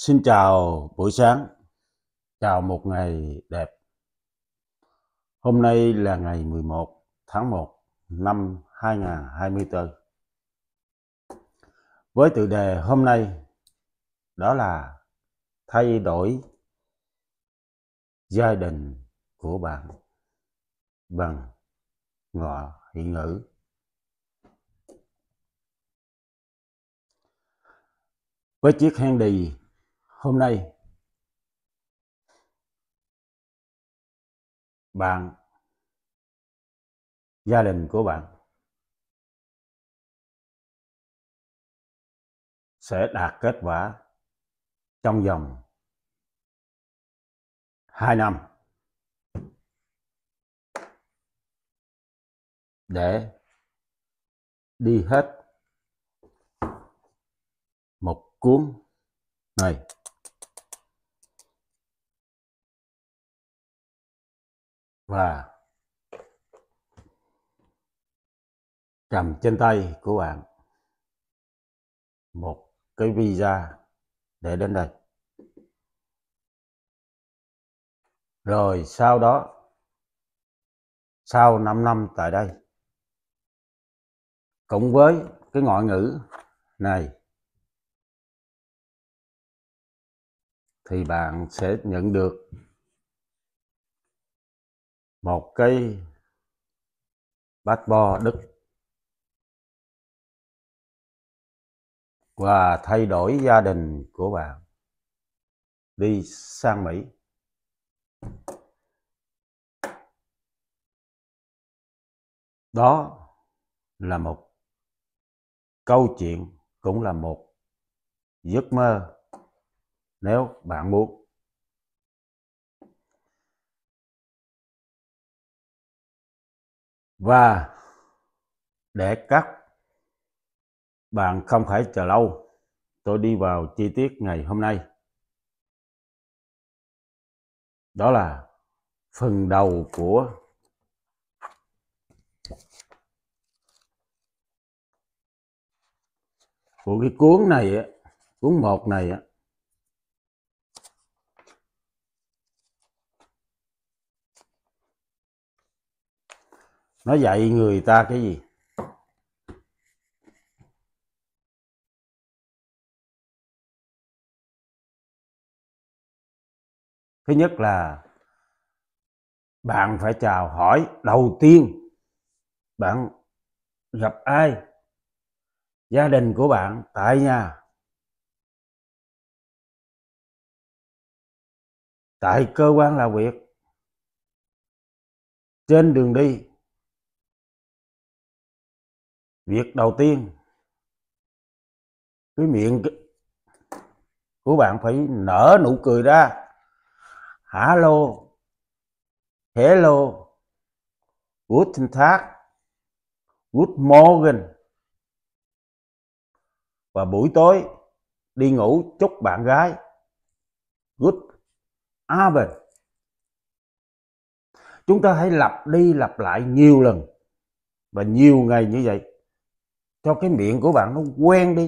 Xin chào buổi sáng, chào một ngày đẹp. Hôm nay là ngày 11 tháng 1 năm 2024. Với tự đề hôm nay đó là thay đổi gia đình của bạn bằng ngọ hiện ngữ. Với chiếc Hendy hôm nay bạn gia đình của bạn sẽ đạt kết quả trong vòng 2 năm để đi hết một cuốn này và cầm trên tay của bạn một cái visa để đến đây rồi sau đó sau 5 năm tại đây cũng với cái ngoại ngữ này thì bạn sẽ nhận được một cây bát bo đức và thay đổi gia đình của bạn đi sang Mỹ. Đó là một câu chuyện cũng là một giấc mơ nếu bạn muốn và để các bạn không phải chờ lâu tôi đi vào chi tiết ngày hôm nay đó là phần đầu của của cái cuốn này cuốn một này nó dạy người ta cái gì thứ nhất là bạn phải chào hỏi đầu tiên bạn gặp ai gia đình của bạn tại nhà tại cơ quan làm việc trên đường đi việc đầu tiên cái miệng của bạn phải nở nụ cười ra hả lô thế lô tag good morning và buổi tối đi ngủ chúc bạn gái good evening chúng ta hãy lặp đi lặp lại nhiều lần và nhiều ngày như vậy cho cái miệng của bạn nó quen đi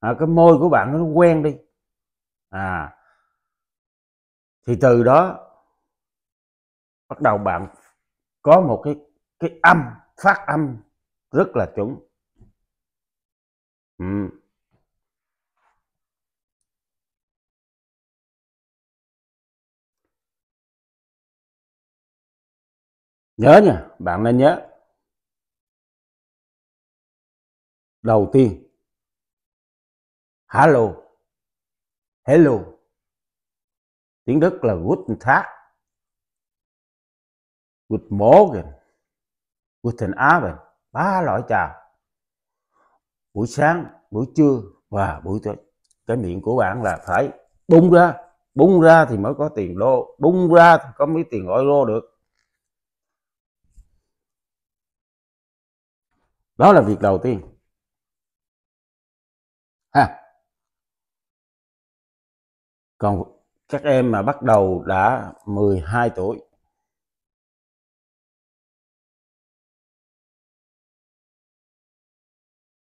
à, cái môi của bạn nó quen đi à thì từ đó bắt đầu bạn có một cái cái âm phát âm rất là chuẩn ừ. nhớ nha bạn nên nhớ đầu tiên hello hello tiếng đức là guten tag guten morgen guten abend ba loại chào. buổi sáng buổi trưa và buổi tối cái miệng của bạn là phải bung ra bung ra thì mới có tiền đô bung ra thì có mấy tiền gọi lô được đó là việc đầu tiên ha còn các em mà bắt đầu đã 12 tuổi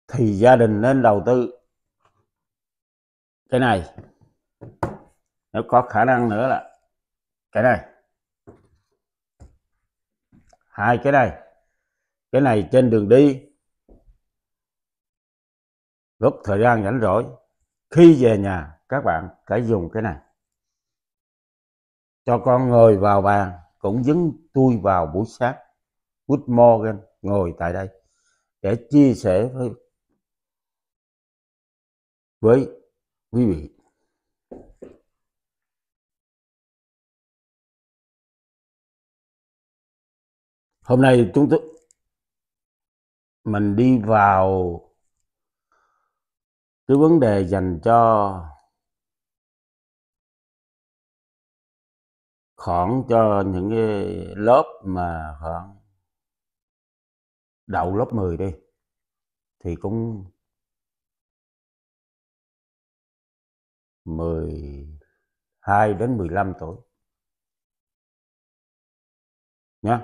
thì gia đình nên đầu tư cái này nếu có khả năng nữa là cái này hai cái này cái này trên đường đi lúc thời gian rảnh rỗi khi về nhà các bạn phải dùng cái này cho con ngồi vào bàn cũng dấn tôi vào buổi sáng Good Morgan ngồi tại đây để chia sẻ với với quý vị hôm nay chúng tôi mình đi vào cái vấn đề dành cho khoảng cho những cái lớp mà khoảng đậu lớp 10 đi thì cũng 12 đến 15 tuổi nhé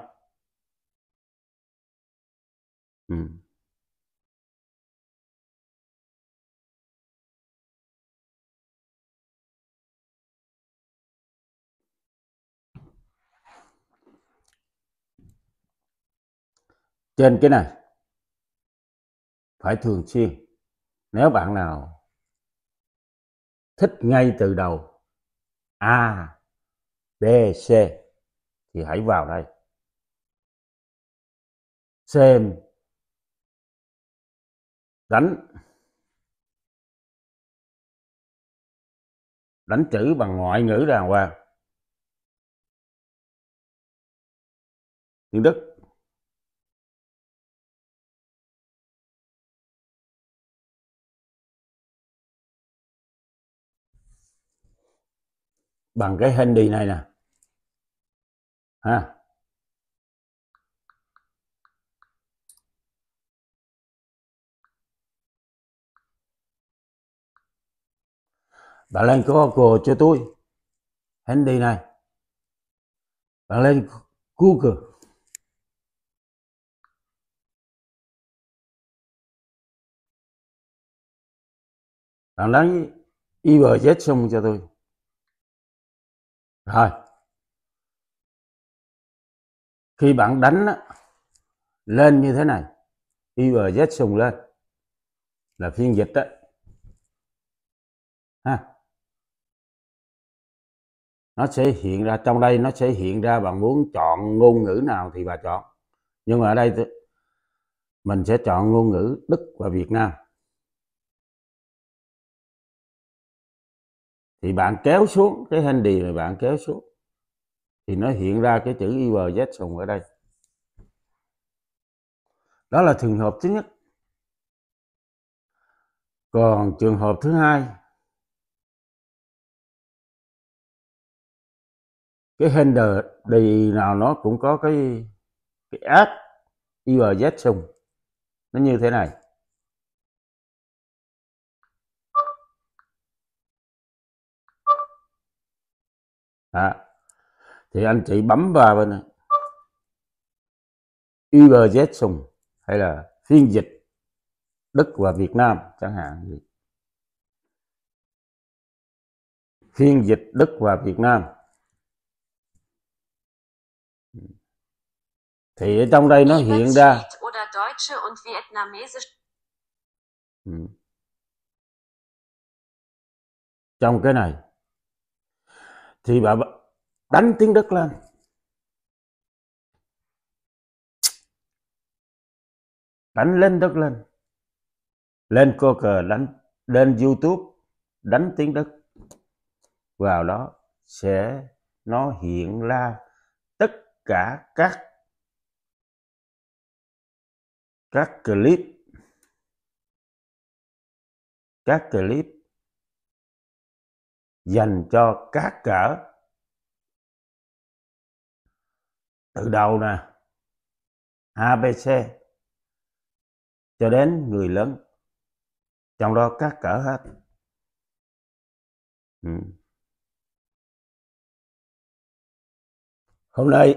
ừ. trên cái này phải thường xuyên nếu bạn nào thích ngay từ đầu a b c thì hãy vào đây xem đánh đánh chữ bằng ngoại ngữ đàng hoàng tiếng đức bằng cái handy này nè ha bạn lên Google cho tôi handy này bạn lên Google bạn đánh IBZ xong cho tôi rồi. Khi bạn đánh á, lên như thế này, YZ sùng lên là phiên dịch đó. Ha. Nó sẽ hiện ra trong đây nó sẽ hiện ra bạn muốn chọn ngôn ngữ nào thì bà chọn. Nhưng mà ở đây mình sẽ chọn ngôn ngữ Đức và Việt Nam. thì bạn kéo xuống cái handy này bạn kéo xuống thì nó hiện ra cái chữ IWZ sùng ở đây đó là trường hợp thứ nhất còn trường hợp thứ hai cái handle đi nào nó cũng có cái cái ad IWZ sùng nó như thế này đó. thì anh chị bấm vào bên này Übersetzung hay là phiên dịch Đức và Việt Nam chẳng hạn phiên dịch Đức và Việt Nam thì ở trong đây nó hiện ra ừ. trong cái này thì bà đánh tiếng đất lên đánh lên đất lên lên cô cờ đánh lên youtube đánh tiếng đất vào đó sẽ nó hiện ra tất cả các các clip các clip dành cho các cỡ từ đầu nè abc cho đến người lớn trong đó các cỡ hết ừ. hôm nay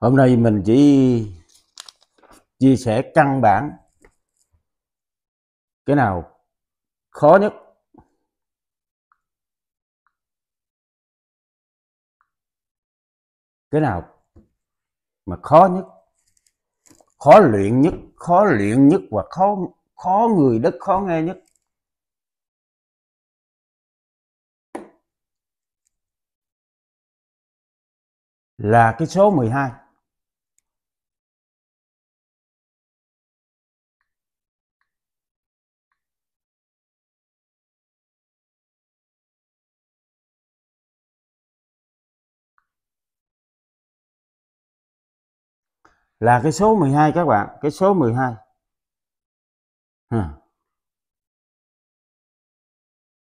hôm nay mình chỉ chia sẻ căn bản cái nào khó nhất cái nào mà khó nhất khó luyện nhất khó luyện nhất và khó khó người đất khó nghe nhất là cái số 12 là cái số 12 các bạn cái số 12 ha.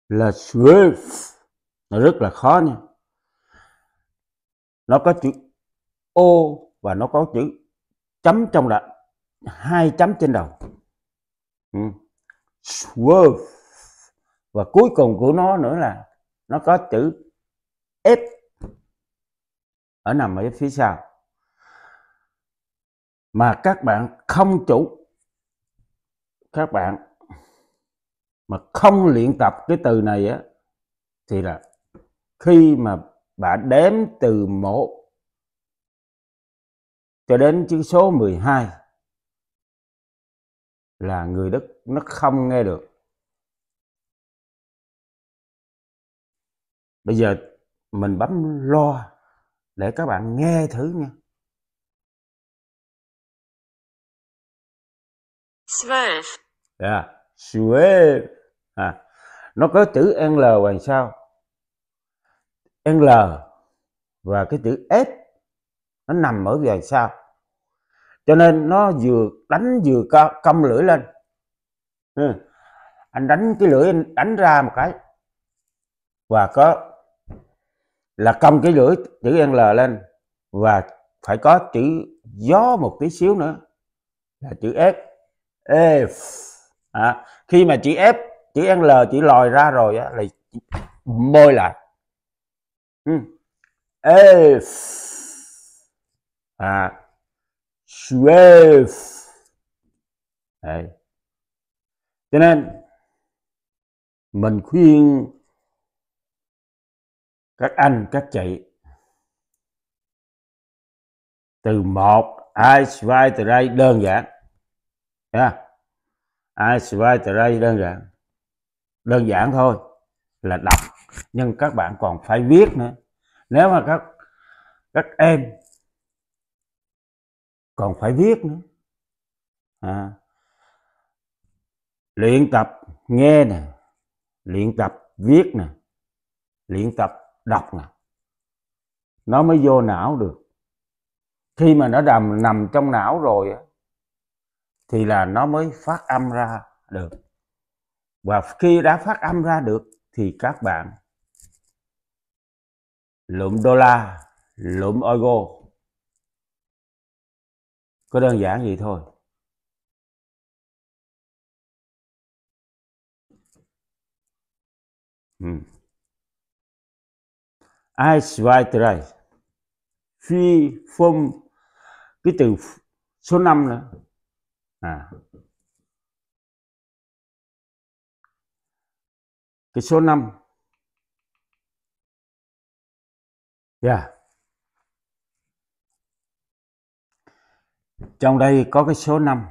là Swift nó rất là khó nha nó có chữ O và nó có chữ chấm trong là hai chấm trên đầu ừ. và cuối cùng của nó nữa là nó có chữ F ở nằm ở phía sau mà các bạn không chủ các bạn mà không luyện tập cái từ này á thì là khi mà bạn đếm từ một cho đến chữ số 12 là người Đức nó không nghe được. Bây giờ mình bấm lo để các bạn nghe thử nha. Zwölf. Yeah, zwölf. À, nó có chữ L đằng sau. L và cái chữ S nó nằm ở đằng sau. Cho nên nó vừa đánh vừa cong lưỡi lên. Ừ. Anh đánh cái lưỡi anh đánh ra một cái và có là cong cái lưỡi chữ L lên và phải có chữ gió một tí xíu nữa là chữ S f, à, khi mà chữ f chữ l chữ lòi ra rồi á là bôi lại f, ừ. if à swift cho nên mình khuyên các anh các chị từ một hai vai từ đây đơn giản yeah. Ashvatara đơn giản đơn giản thôi là đọc nhưng các bạn còn phải viết nữa nếu mà các các em còn phải viết nữa à, luyện tập nghe nè luyện tập viết nè luyện tập đọc nè nó mới vô não được khi mà nó đầm nằm trong não rồi thì là nó mới phát âm ra được và khi đã phát âm ra được thì các bạn lượm đô la lượm euro có đơn giản vậy thôi Hmm. Ừ. Eisweiterreich. Phi phong cái từ số 5 nữa à. cái số 5 yeah. trong đây có cái số 5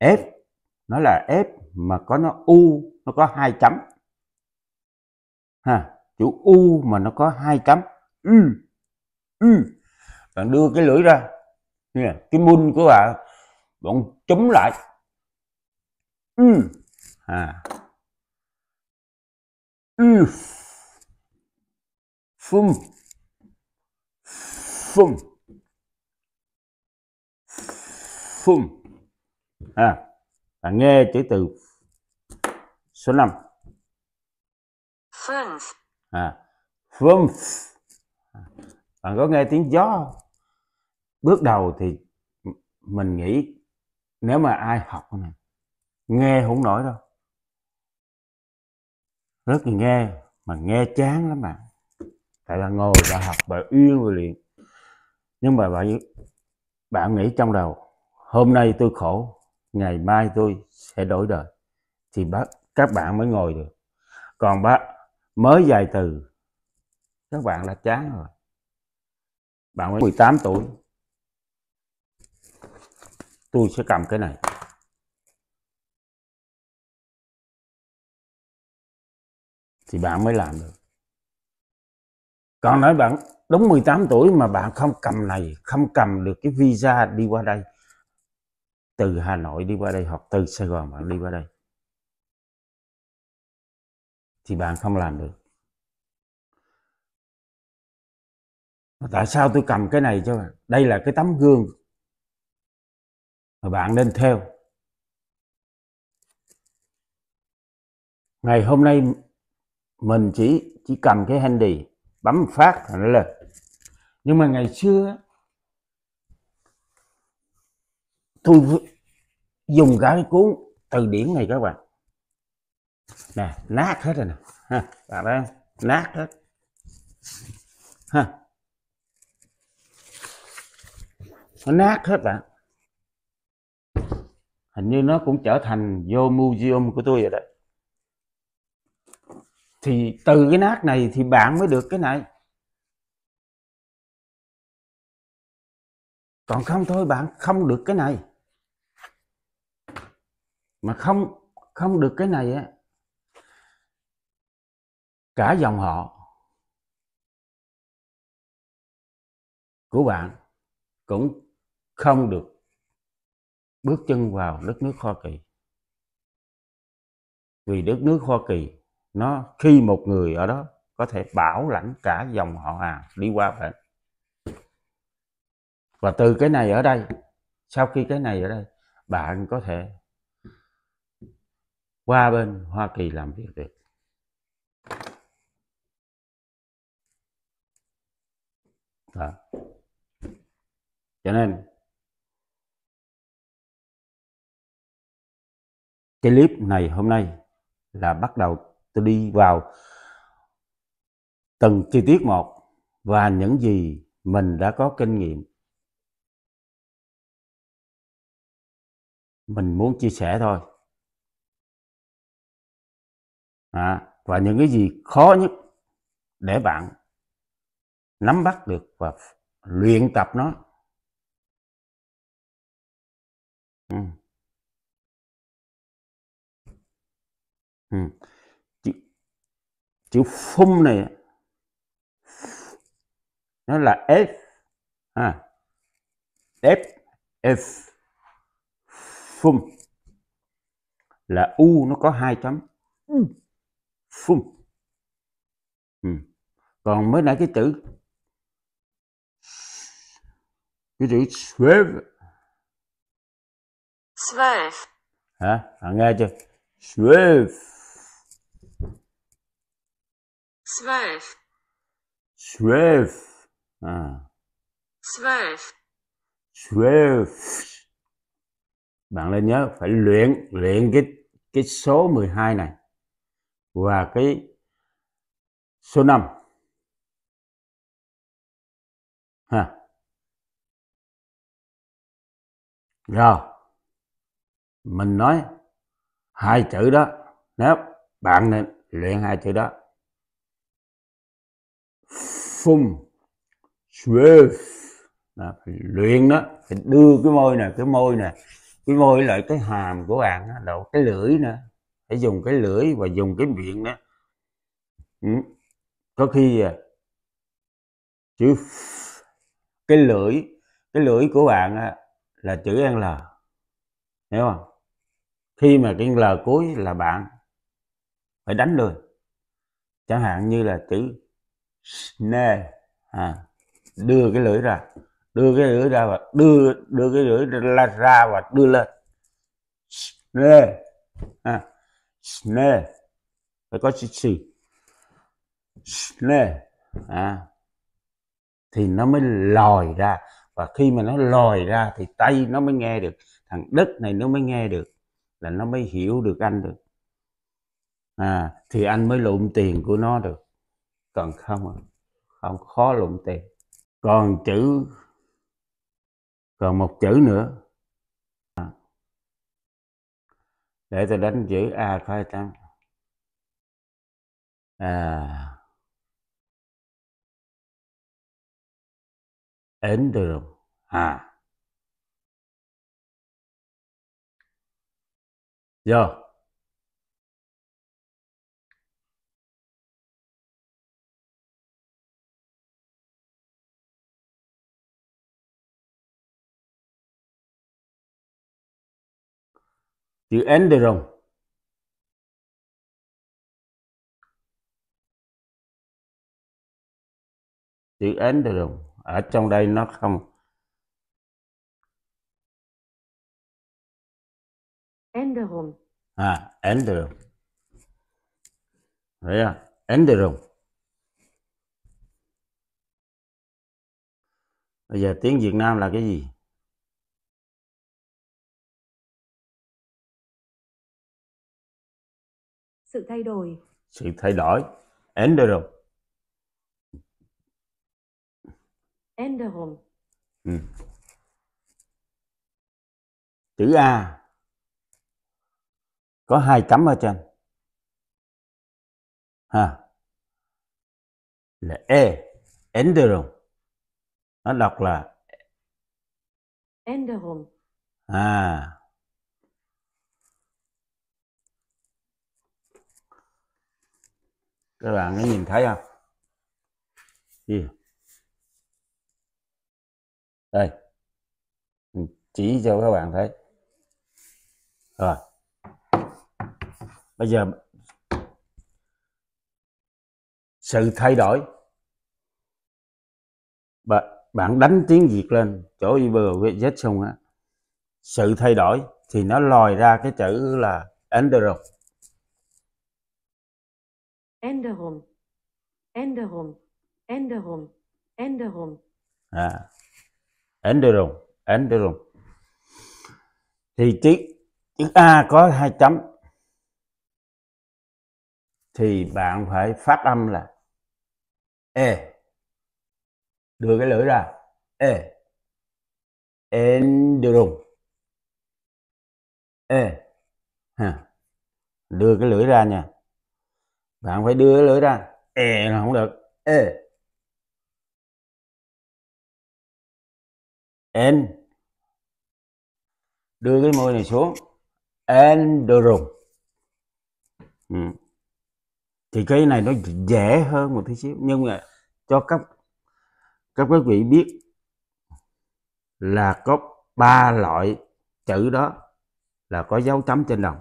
F nó là F mà có nó U nó có hai chấm ha chữ U mà nó có hai chấm ừ. ừ. bạn đưa cái lưỡi ra nè cái bun của bà bọn chúm lại ừ. à ừ. phum phum phum à bạn nghe chữ từ số 5 à fünf à, bạn có nghe tiếng gió không bước đầu thì mình nghĩ nếu mà ai học này, nghe không nổi đâu rất là nghe mà nghe chán lắm bạn tại là ngồi và học và uyên và luyện nhưng mà bạn bạn nghĩ trong đầu hôm nay tôi khổ ngày mai tôi sẽ đổi đời thì bác các bạn mới ngồi được còn bác mới dài từ các bạn đã chán rồi bạn mới 18 tuổi tôi sẽ cầm cái này thì bạn mới làm được còn nói bạn đúng 18 tuổi mà bạn không cầm này không cầm được cái visa đi qua đây từ Hà Nội đi qua đây hoặc từ Sài Gòn bạn đi qua đây thì bạn không làm được mà tại sao tôi cầm cái này cho bạn đây là cái tấm gương mà bạn nên theo ngày hôm nay mình chỉ chỉ cầm cái handy bấm phát là nó lên nhưng mà ngày xưa tôi dùng cả cái cuốn từ điển này các bạn nè nát hết rồi nè ha bạn nát hết ha nó nát hết bạn hình như nó cũng trở thành vô museum của tôi rồi đấy thì từ cái nát này thì bạn mới được cái này còn không thôi bạn không được cái này mà không không được cái này á cả dòng họ của bạn cũng không được bước chân vào đất nước Hoa Kỳ. Vì đất nước Hoa Kỳ nó khi một người ở đó có thể bảo lãnh cả dòng họ hàng đi qua bệnh. Và từ cái này ở đây, sau khi cái này ở đây, bạn có thể qua bên Hoa Kỳ làm việc được. Đó. Cho nên cái clip này hôm nay là bắt đầu tôi đi vào từng chi tiết một và những gì mình đã có kinh nghiệm mình muốn chia sẻ thôi à, và những cái gì khó nhất để bạn nắm bắt được và luyện tập nó ừ. Ừ. chữ, chữ phun này nó là f à, f f phun là u nó có hai chấm phun ừ. còn mới nãy cái chữ cái chữ swerve swerve hả à, nghe chưa swerve Zwölf. Zwölf. À. Zwölf. Zwölf. Bạn nên nhớ phải luyện luyện cái cái số 12 này và cái số 5. Ha. Rồi. Mình nói hai chữ đó. Nếu bạn nên luyện hai chữ đó phun, swerve đó, luyện đó phải đưa cái môi này cái môi này cái môi lại cái hàm của bạn là cái lưỡi nè, phải dùng cái lưỡi và dùng cái miệng đó. Ừ. có khi à? chữ cái lưỡi cái lưỡi của bạn là chữ l hiểu không khi mà cái l cuối là bạn phải đánh lười chẳng hạn như là chữ nê à, đưa cái lưỡi ra đưa cái lưỡi ra và đưa đưa cái lưỡi ra, ra và đưa lên nê à, nê phải có chữ xì nê à, thì nó mới lòi ra và khi mà nó lòi ra thì tay nó mới nghe được thằng đất này nó mới nghe được là nó mới hiểu được anh được à, thì anh mới lụm tiền của nó được còn không không khó lụng tiền còn chữ còn một chữ nữa à. để tôi đánh chữ a coi tăng à ến được à do chữ enderon chữ enderon ở trong đây nó không enderon à enderon đấy à enderon bây giờ tiếng việt nam là cái gì sự thay đổi sự thay đổi änderung änderung ừ. chữ a có hai chấm ở trên ha là e änderung nó đọc là änderung à các bạn có nhìn thấy không yeah. đây chỉ cho các bạn thấy rồi bây giờ sự thay đổi bạn đánh tiếng việt lên chỗ uber z xong á sự thay đổi thì nó lòi ra cái chữ là android Änderung, Änderung, Änderung, Änderung. À. Änderung, Änderung. Thì chữ chữ A có hai chấm thì bạn phải phát âm là e đưa cái lưỡi ra e enderung e ha đưa cái lưỡi ra nha bạn phải đưa cái lưỡi ra ê là không được ê en đưa cái môi này xuống en đồ rùng ừ. thì cái này nó dễ hơn một tí xíu nhưng mà cho các các quý vị biết là có ba loại chữ đó là có dấu chấm trên đồng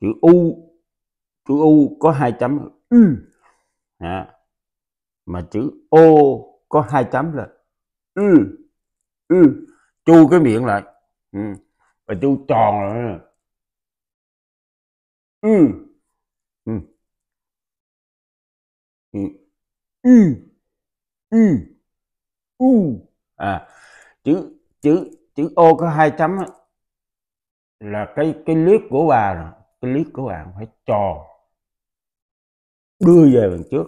chữ u chữ u có hai chấm u à. Dạ. mà chữ o có hai chấm là u u chu cái miệng lại ừ. và chu tròn lại u ừ. ừ. u u u à chữ chữ chữ ô có hai chấm là cái cái liếc của bà rồi cái liếc của bạn phải tròn đưa về đằng trước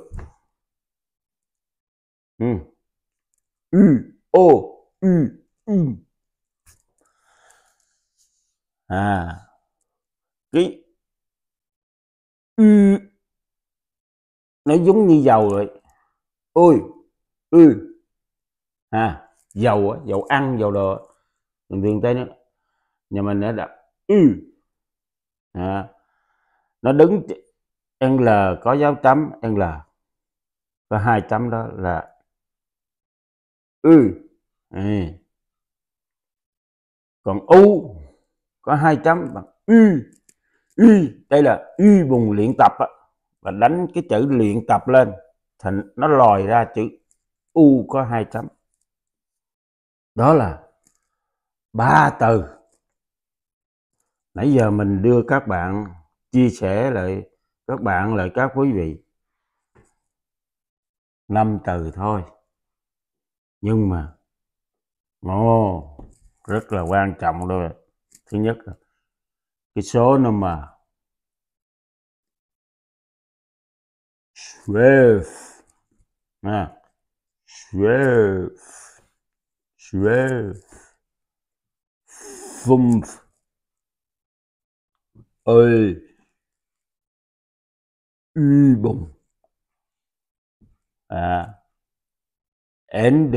ừ. ư ô ư ư à cái ư nó giống như dầu rồi ôi ư à dầu á dầu ăn dầu đồ mình thường tới nó nhà mình đã đặt ư à, nó đứng L có dấu chấm L có hai chấm đó là ư ừ. còn u có hai chấm bằng ư ư đây là ư vùng luyện tập đó. và đánh cái chữ luyện tập lên thành nó lòi ra chữ u có hai chấm đó là ba từ nãy giờ mình đưa các bạn chia sẻ lại các bạn là các quý vị năm từ thôi nhưng mà nó rất là quan trọng rồi thứ nhất là cái số nó mà Swerve. À. Swerve. Swerve. Fünf. Öl ư bùng à, én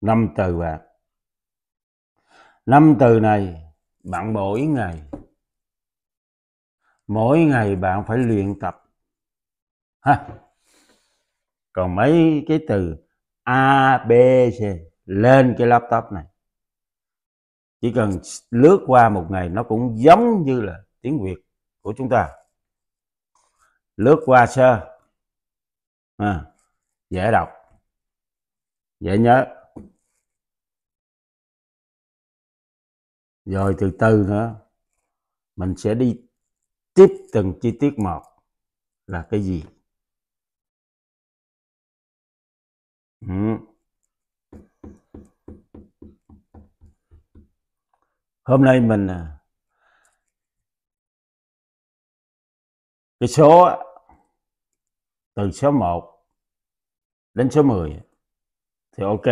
năm từ bạc à. năm từ này bạn mỗi ngày mỗi ngày bạn phải luyện tập ha còn mấy cái từ a b c lên cái laptop này chỉ cần lướt qua một ngày nó cũng giống như là tiếng việt của chúng ta lướt qua sơ à, dễ đọc dễ nhớ rồi từ từ nữa mình sẽ đi tiếp từng chi tiết một là cái gì ừ. hôm nay mình à, cái số từ số 1 đến số 10 thì ok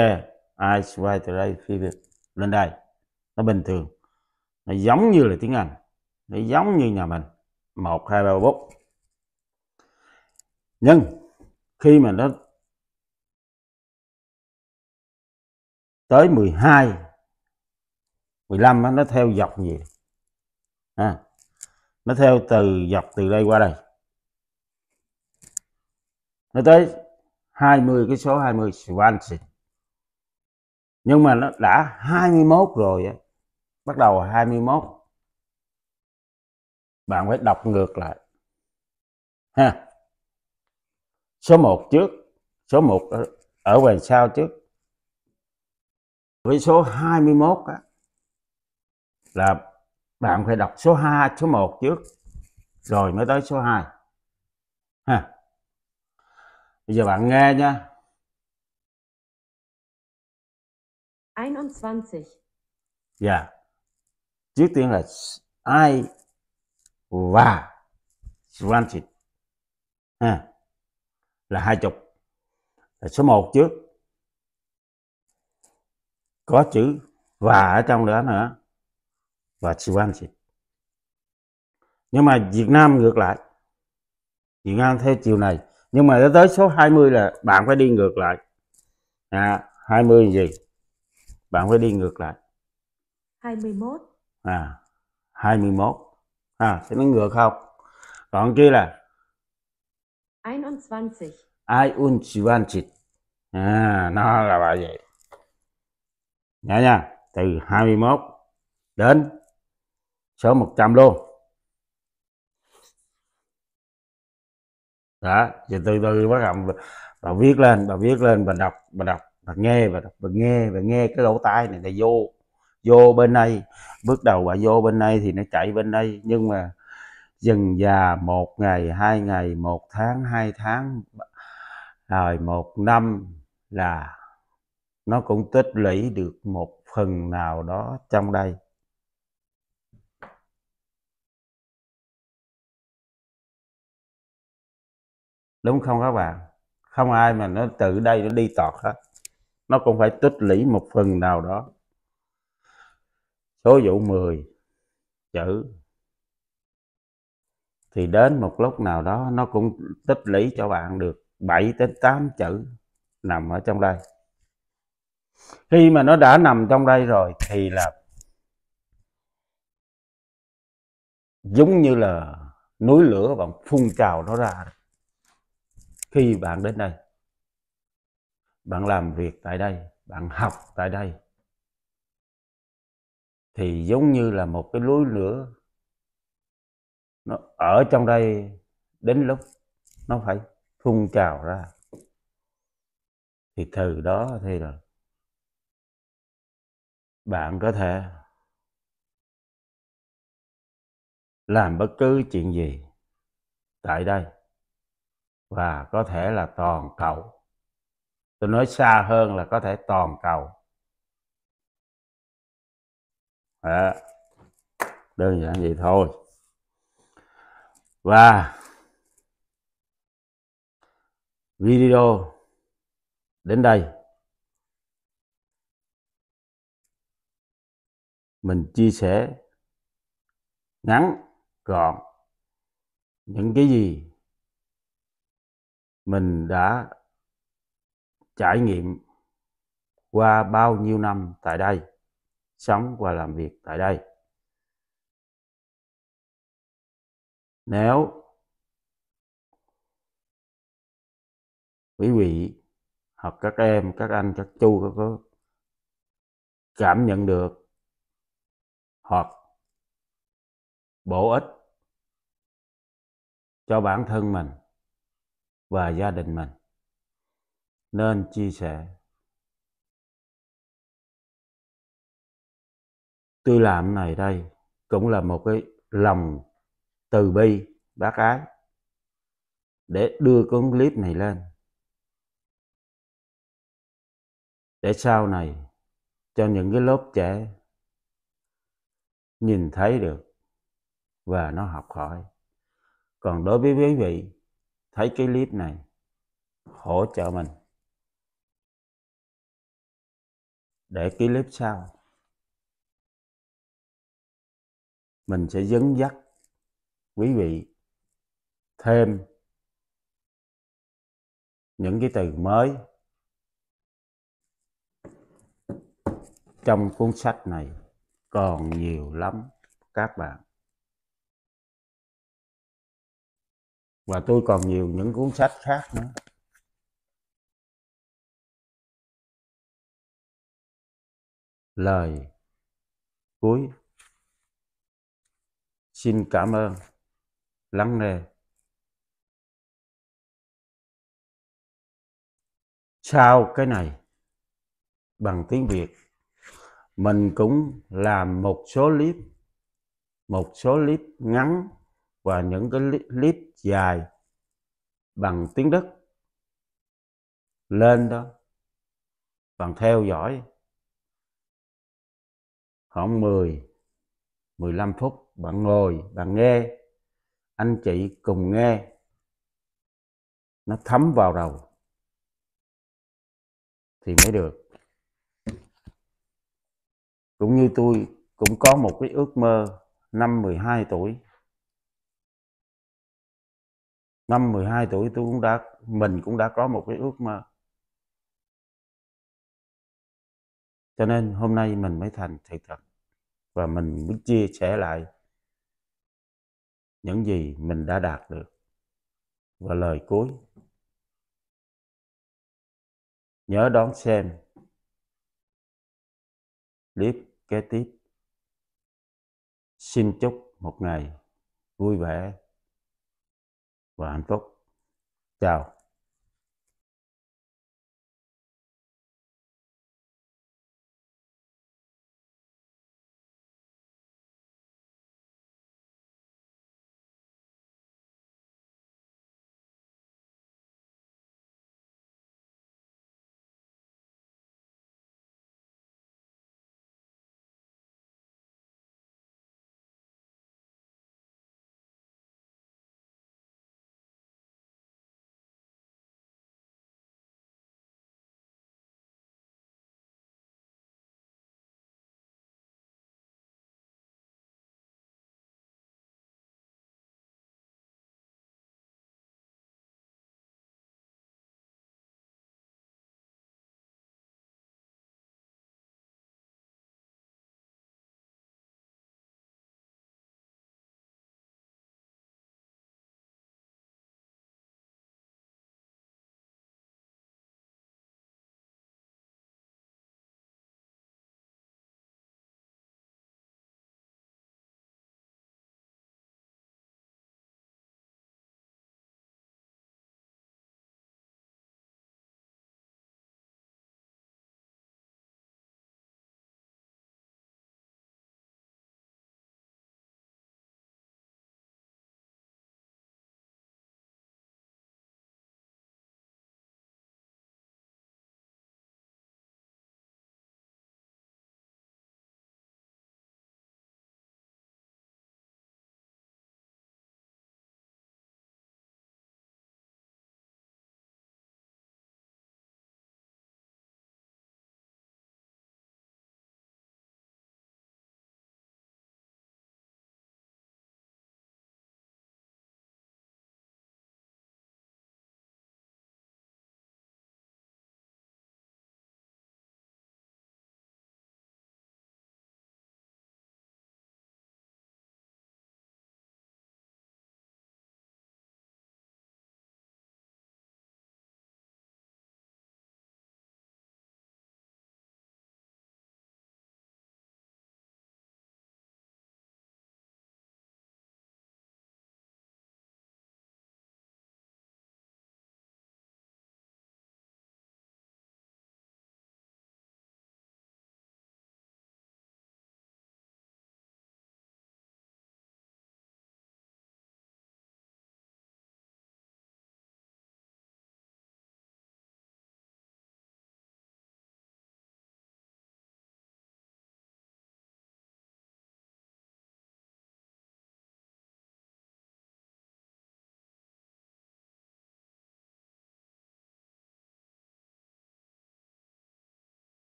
I swear to right pivot lên đây nó bình thường nó giống như là tiếng Anh nó giống như nhà mình 1, 2, 3, 4 nhưng khi mà nó tới 12 15 nó theo dọc gì à, nó theo từ dọc từ đây qua đây nó tới 20 cái số 20 Swansea nhưng mà nó đã 21 rồi bắt đầu 21 bạn phải đọc ngược lại ha số 1 trước số 1 ở, ở về sau trước với số 21 á, là bạn phải đọc số 2, số 1 trước rồi mới tới số 2 ha. bây giờ bạn nghe nha 21 dạ yeah. trước tiên là ai và 20 ha. là hai chục là số 1 trước có chữ và ở trong đó nữa và Shivanship nhưng mà Việt Nam ngược lại Việt Nam theo chiều này nhưng mà tới số 20 là bạn phải đi ngược lại à, 20 gì bạn phải đi ngược lại 21 à 21 à sẽ nó ngược không còn kia là 21 21 à nó là vậy nhớ nha từ 21 đến số 100 luôn đó rồi từ từ bắt đầu bà viết lên bà viết lên bà đọc bà đọc bà nghe bà đọc bà nghe bà nghe cái lỗ tai này là vô vô bên đây bước đầu bà vô bên đây thì nó chạy bên đây nhưng mà dần già một ngày hai ngày một tháng hai tháng rồi một năm là nó cũng tích lũy được một phần nào đó trong đây đúng không các bạn không ai mà nó từ đây nó đi tọt hết nó cũng phải tích lũy một phần nào đó số dụ 10 chữ thì đến một lúc nào đó nó cũng tích lũy cho bạn được 7 đến 8 chữ nằm ở trong đây khi mà nó đã nằm trong đây rồi thì là giống như là núi lửa bằng phun trào nó ra khi bạn đến đây bạn làm việc tại đây bạn học tại đây thì giống như là một cái lối lửa nó ở trong đây đến lúc nó phải phun trào ra thì từ đó thì là bạn có thể làm bất cứ chuyện gì tại đây và có thể là toàn cầu tôi nói xa hơn là có thể toàn cầu Đó. đơn giản vậy thôi và video đến đây mình chia sẻ ngắn gọn những cái gì mình đã trải nghiệm qua bao nhiêu năm tại đây sống và làm việc tại đây nếu quý vị hoặc các em các anh các chú có cô cảm nhận được hoặc bổ ích cho bản thân mình và gia đình mình nên chia sẻ tôi làm này đây cũng là một cái lòng từ bi bác ái để đưa cái clip này lên để sau này cho những cái lớp trẻ nhìn thấy được và nó học hỏi còn đối với quý vị thấy cái clip này hỗ trợ mình để cái clip sau mình sẽ dẫn dắt quý vị thêm những cái từ mới trong cuốn sách này còn nhiều lắm các bạn và tôi còn nhiều những cuốn sách khác nữa lời cuối xin cảm ơn lắng nghe sau cái này bằng tiếng việt mình cũng làm một số clip một số clip ngắn và những cái clip dài bằng tiếng Đức lên đó bằng theo dõi khoảng 10 15 phút bạn ngồi bạn nghe anh chị cùng nghe nó thấm vào đầu thì mới được cũng như tôi cũng có một cái ước mơ năm 12 tuổi năm 12 tuổi tôi cũng đã mình cũng đã có một cái ước mơ cho nên hôm nay mình mới thành thực tập và mình mới chia sẻ lại những gì mình đã đạt được và lời cuối nhớ đón xem clip kế tiếp xin chúc một ngày vui vẻ và hạnh phúc chào